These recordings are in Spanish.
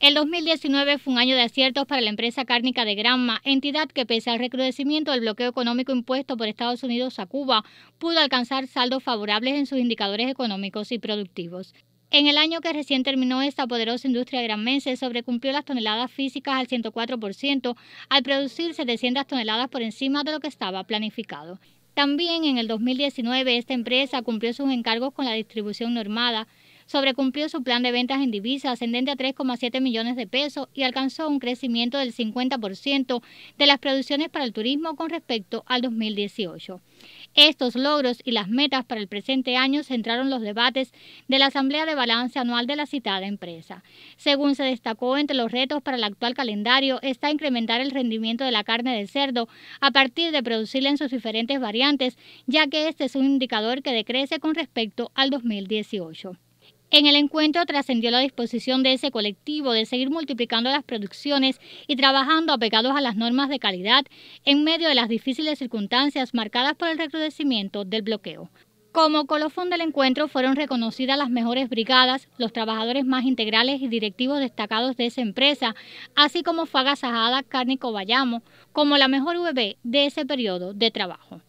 El 2019 fue un año de aciertos para la empresa cárnica de Granma, entidad que pese al recrudecimiento del bloqueo económico impuesto por Estados Unidos a Cuba, pudo alcanzar saldos favorables en sus indicadores económicos y productivos. En el año que recién terminó, esta poderosa industria granmense sobrecumplió las toneladas físicas al 104%, al producir 700 toneladas por encima de lo que estaba planificado. También en el 2019 esta empresa cumplió sus encargos con la distribución normada, sobrecumplió su plan de ventas en divisas ascendente a 3,7 millones de pesos y alcanzó un crecimiento del 50% de las producciones para el turismo con respecto al 2018. Estos logros y las metas para el presente año centraron los debates de la Asamblea de Balance Anual de la citada empresa. Según se destacó, entre los retos para el actual calendario está incrementar el rendimiento de la carne de cerdo a partir de producirla en sus diferentes variantes, ya que este es un indicador que decrece con respecto al 2018. En el encuentro trascendió la disposición de ese colectivo de seguir multiplicando las producciones y trabajando apegados a las normas de calidad en medio de las difíciles circunstancias marcadas por el recrudecimiento del bloqueo. Como colofón del encuentro fueron reconocidas las mejores brigadas, los trabajadores más integrales y directivos destacados de esa empresa, así como fue agasajada cárnico Bayamo, como la mejor VB de ese periodo de trabajo.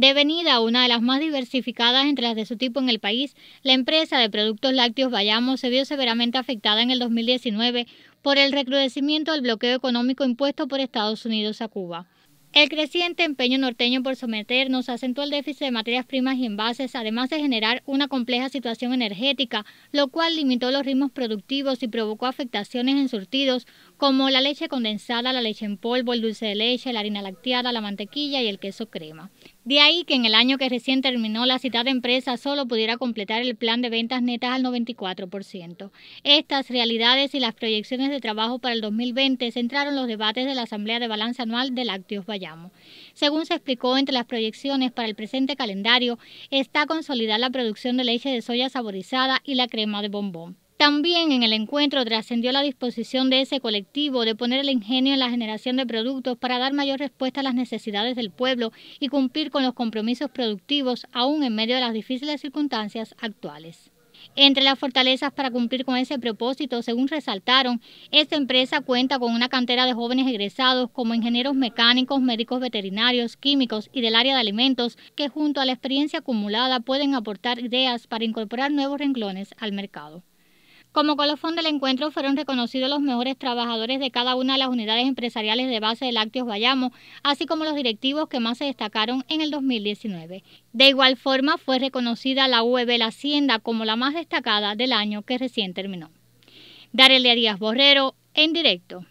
Devenida una de las más diversificadas entre las de su tipo en el país, la empresa de productos lácteos Bayamo se vio severamente afectada en el 2019 por el recrudecimiento del bloqueo económico impuesto por Estados Unidos a Cuba. El creciente empeño norteño por someternos acentuó el déficit de materias primas y envases, además de generar una compleja situación energética, lo cual limitó los ritmos productivos y provocó afectaciones en surtidos como la leche condensada, la leche en polvo, el dulce de leche, la harina lacteada, la mantequilla y el queso crema. De ahí que en el año que recién terminó la citada empresa solo pudiera completar el plan de ventas netas al 94%. Estas realidades y las proyecciones de trabajo para el 2020 centraron los debates de la Asamblea de Balanza Anual de Lácteos Valle. Llamo. Según se explicó, entre las proyecciones para el presente calendario está consolidada la producción de leche de soya saborizada y la crema de bombón. También en el encuentro trascendió la disposición de ese colectivo de poner el ingenio en la generación de productos para dar mayor respuesta a las necesidades del pueblo y cumplir con los compromisos productivos aún en medio de las difíciles circunstancias actuales. Entre las fortalezas para cumplir con ese propósito, según resaltaron, esta empresa cuenta con una cantera de jóvenes egresados como ingenieros mecánicos, médicos veterinarios, químicos y del área de alimentos, que junto a la experiencia acumulada pueden aportar ideas para incorporar nuevos renglones al mercado. Como colofón del encuentro fueron reconocidos los mejores trabajadores de cada una de las unidades empresariales de base de Lácteos Bayamo, así como los directivos que más se destacaron en el 2019. De igual forma, fue reconocida la UEB La Hacienda como la más destacada del año que recién terminó. Darelia Díaz Borrero, en directo.